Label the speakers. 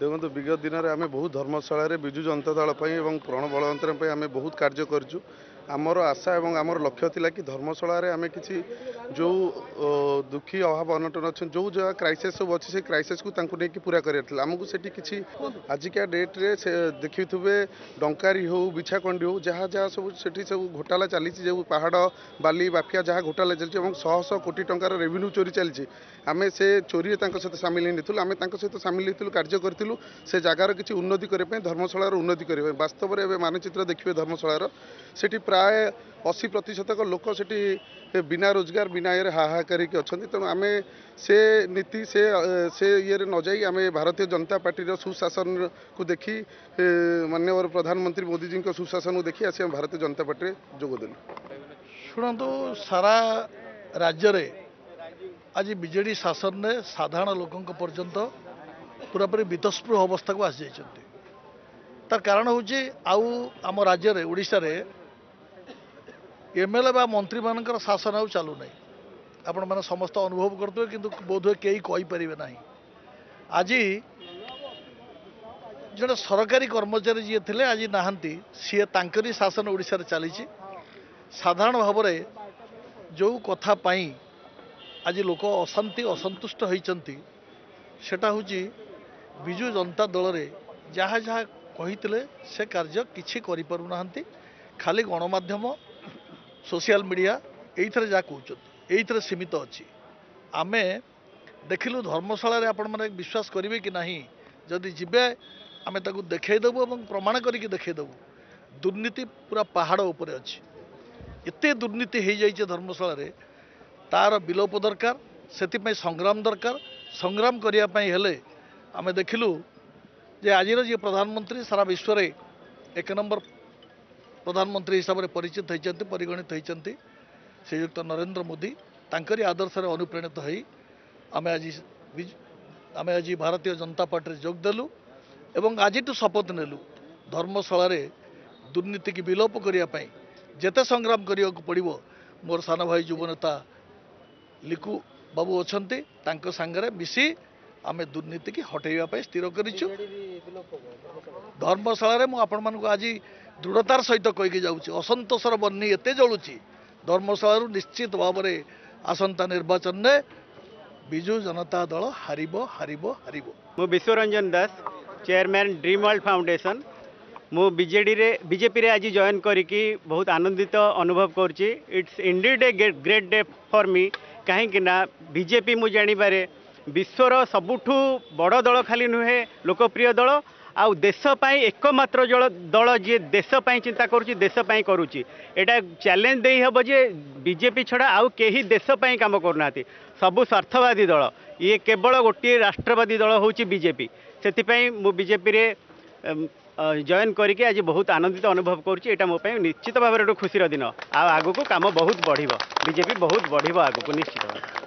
Speaker 1: ଦେଖନ୍ତୁ ବିଗତ ଦିନରେ ଆମେ ବହୁତ ଧର୍ମଶାଳାରେ ବିଜୁ ଜନତା ଦଳ ପାଇଁ ଏବଂ ପ୍ରଣ ବଳବନ୍ତରଙ୍କ ପାଇଁ ଆମେ ବହୁତ କାର୍ଯ୍ୟ କରିଛୁ ଆମର ଆଶା ଏବଂ ଆମର ଲକ୍ଷ୍ୟ ଥିଲା କି ଧର୍ମଶାଳାରେ ଆମେ କିଛି ଯେଉଁ ଦୁଃଖୀ ଅଭାବ ଅନଟନ ଅଛନ୍ତି ଯେଉଁ ଯାହା କ୍ରାଇସିସ୍ ସବୁ ଅଛି ସେ କ୍ରାଇସିସ୍କୁ ତାଙ୍କୁ ନେଇକି ପୁରା କରିବାର ଥିଲା ଆମକୁ ସେଠି କିଛି ଆଜିକା ଡେଟ୍ରେ ସେ ଦେଖିଥିବେ ଡଙ୍କାରୀ ହେଉ ବିଛାକଣ୍ଡି ହେଉ ଯାହା ଯାହା ସବୁ ସେଠି ସବୁ ଘୋଟାଲା ଚାଲିଛି ଯେଉଁ ପାହାଡ଼ ବାଲି ବାଫିଆ ଯାହା ଘୋଟାଲା ଚାଲିଛି ଏବଂ ଶହ ଶହ କୋଟି ଟଙ୍କାର ରେଭିନ୍ୟୁ ଚୋରି ଚାଲିଛି ଆମେ ସେ ଚୋରିରେ ତାଙ୍କ ସହିତ ସାମିଲ ହେଇନଥିଲୁ ଆମେ ତାଙ୍କ ସହିତ ସାମିଲ ହେଇଥିଲୁ କାର୍ଯ୍ୟ କରିଥିଲୁ ସେ ଜାଗାର କିଛି ଉନ୍ନତି କରିବା ପାଇଁ ଧର୍ମଶାଳାର ଉନ୍ନତି କରିବା ପାଇଁ ବାସ୍ତବରେ ଏବେ ମାନଚିତ୍ର ଦେଖିବେ ଧର୍ମଶାଳାର ସେଠି ପ୍ରାୟ ପ୍ରାୟ ଅଶୀ ପ୍ରତିଶତକ ଲୋକ ସେଠି ବିନା ରୋଜଗାର ବିନା ଇଏରେ ହାହାକାରିକି ଅଛନ୍ତି ତେଣୁ ଆମେ ସେ ନୀତି ସେ ସେ ଇଏରେ ନ ଯାଇ ଆମେ ଭାରତୀୟ ଜନତା ପାର୍ଟିର ସୁଶାସନକୁ ଦେଖି ମାନ୍ୟବର ପ୍ରଧାନମନ୍ତ୍ରୀ ମୋଦିଜୀଙ୍କ ସୁଶାସନକୁ ଦେଖି ଆସି ଆମେ ଭାରତୀୟ ଜନତା ପାର୍ଟିରେ ଯୋଗଦେଲୁ ଶୁଣନ୍ତୁ ସାରା ରାଜ୍ୟରେ
Speaker 2: ଆଜି ବିଜେଡ଼ି ଶାସନରେ ସାଧାରଣ ଲୋକଙ୍କ ପର୍ଯ୍ୟନ୍ତ ପୁରାପୁରି ବିତସ୍ପୃହ ଅବସ୍ଥାକୁ ଆସିଯାଇଛନ୍ତି ତାର କାରଣ ହେଉଛି ଆଉ ଆମ ରାଜ୍ୟରେ ଓଡ଼ିଶାରେ ଏମ୍ଏଲ୍ଏ ବା ମନ୍ତ୍ରୀମାନଙ୍କର ଶାସନ ଆଉ ଚାଲୁ ନାହିଁ ଆପଣମାନେ ସମସ୍ତେ ଅନୁଭବ କରୁଥିବେ କିନ୍ତୁ ବୋଧହୁଏ କେହି କହିପାରିବେ ନାହିଁ ଆଜି ଜଣେ ସରକାରୀ କର୍ମଚାରୀ ଯିଏ ଥିଲେ ଆଜି ନାହାନ୍ତି ସିଏ ତାଙ୍କରି ଶାସନ ଓଡ଼ିଶାରେ ଚାଲିଛି ସାଧାରଣ ଭାବରେ ଯେଉଁ କଥା ପାଇଁ ଆଜି ଲୋକ ଅଶାନ୍ତି ଅସନ୍ତୁଷ୍ଟ ହୋଇଛନ୍ତି ସେଟା ହେଉଛି ବିଜୁ ଜନତା ଦଳରେ ଯାହା ଯାହା କହିଥିଲେ ସେ କାର୍ଯ୍ୟ କିଛି କରିପାରୁନାହାନ୍ତି ଖାଲି ଗଣମାଧ୍ୟମ সোশিয়াল মিডিয়া এইথরে যা কৌছেন এইথরে সীমিত অছি আমি দেখিলু ধর্মশালার আপনার বিশ্বাস করবে কি না যদি যাবে আমি তাকে দেখাই দেবু এবং প্রমাণ করি দেখাই দেবু দুর্নীতি পুরা পাহাড় উপরে অছি এতে দুর্নীতি হয়ে যাইছে ধর্মশালার তার বিলোপ দরকার সেপাই সংগ্রাম দরকার সংগ্রাম করা হলে আমি দেখিলু যে আজির যে প্রধানমন্ত্রী সারা বিশ্বরে এক নম্বর ପ୍ରଧାନମନ୍ତ୍ରୀ ହିସାବରେ ପରିଚିତ ହୋଇଛନ୍ତି ପରିଗଣିତ ହୋଇଛନ୍ତି ଶ୍ରୀଯୁକ୍ତ ନରେନ୍ଦ୍ର ମୋଦି ତାଙ୍କରି ଆଦର୍ଶରେ ଅନୁପ୍ରାଣିତ ହୋଇ ଆମେ ଆଜି ଆମେ ଆଜି ଭାରତୀୟ ଜନତା ପାର୍ଟିରେ ଯୋଗ ଦେଲୁ ଏବଂ ଆଜିଠୁ ଶପଥ ନେଲୁ ଧର୍ମଶାଳାରେ ଦୁର୍ନୀତିକୁ ବିଲୋପ କରିବା ପାଇଁ ଯେତେ ସଂଗ୍ରାମ କରିବାକୁ ପଡ଼ିବ ମୋର ସାନ ଭାଇ ଯୁବନେତା ଲିକୁ ବାବୁ ଅଛନ୍ତି ତାଙ୍କ ସାଙ୍ଗରେ ମିଶି ଆମେ ଦୁର୍ନୀତିକୁ ହଟେଇବା ପାଇଁ ସ୍ଥିର କରିଛୁ ଧର୍ମଶାଳାରେ ମୁଁ ଆପଣମାନଙ୍କୁ ଆଜି ଦୃଢ଼ତାର ସହିତ କହିକି ଯାଉଛି ଅସନ୍ତୋଷର ବନି ଏତେ ଜଳୁଛି ଧର୍ମଶାଳାରୁ ନିଶ୍ଚିତ ଭାବରେ ଆସନ୍ତା ନିର୍ବାଚନରେ
Speaker 3: ବିଜୁ ଜନତା ଦଳ ହାରିବ ହାରିବ ହାରିବ ମୁଁ Biswaranjan Das chairman dream world foundation ମୁଁ ବିଜେଡ଼ିରେ ବିଜେପିରେ ଆଜି ଜଏନ୍ କରିକି ବହୁତ ଆନନ୍ଦିତ ଅନୁଭବ କରୁଛି it's indeed a great day for me କାହିଁକିନା ବିଜେପି ମୁଁ ଜାଣିବାରେ ବିଶ୍ୱର ସବୁଠୁ ବଡ଼ ଦଳ ଖାଲି ନୁହେଁ ଲୋକପ୍ରିୟ ଦଳ ଆଉ ଦେଶ ପାଇଁ ଏକମାତ୍ର ଜଳ ଦଳ ଯିଏ ଦେଶ ପାଇଁ ଚିନ୍ତା କରୁଛି ଦେଶ ପାଇଁ କରୁଛି ଏଇଟା ଚ୍ୟାଲେଞ୍ଜ ଦେଇହେବ ଯେ ବିଜେପି ଛଡ଼ା ଆଉ କେହି ଦେଶ ପାଇଁ କାମ କରୁନାହାନ୍ତି ସବୁ ସ୍ୱାର୍ଥବାଦୀ ଦଳ ଇଏ କେବଳ ଗୋଟିଏ ରାଷ୍ଟ୍ରବାଦୀ ଦଳ ହେଉଛି ବିଜେପି ସେଥିପାଇଁ ମୁଁ ବିଜେପିରେ ଜଏନ୍ କରିକି ଆଜି ବହୁତ ଆନନ୍ଦିତ ଅନୁଭବ କରୁଛି ଏଇଟା ମୋ ପାଇଁ ନିଶ୍ଚିତ ଭାବରେ ଗୋଟେ ଖୁସିର ଦିନ ଆଉ ଆଗକୁ କାମ ବହୁତ ବଢ଼ିବ ବିଜେପି ବହୁତ ବଢ଼ିବ ଆଗକୁ ନିଶ୍ଚିତ ଭାବରେ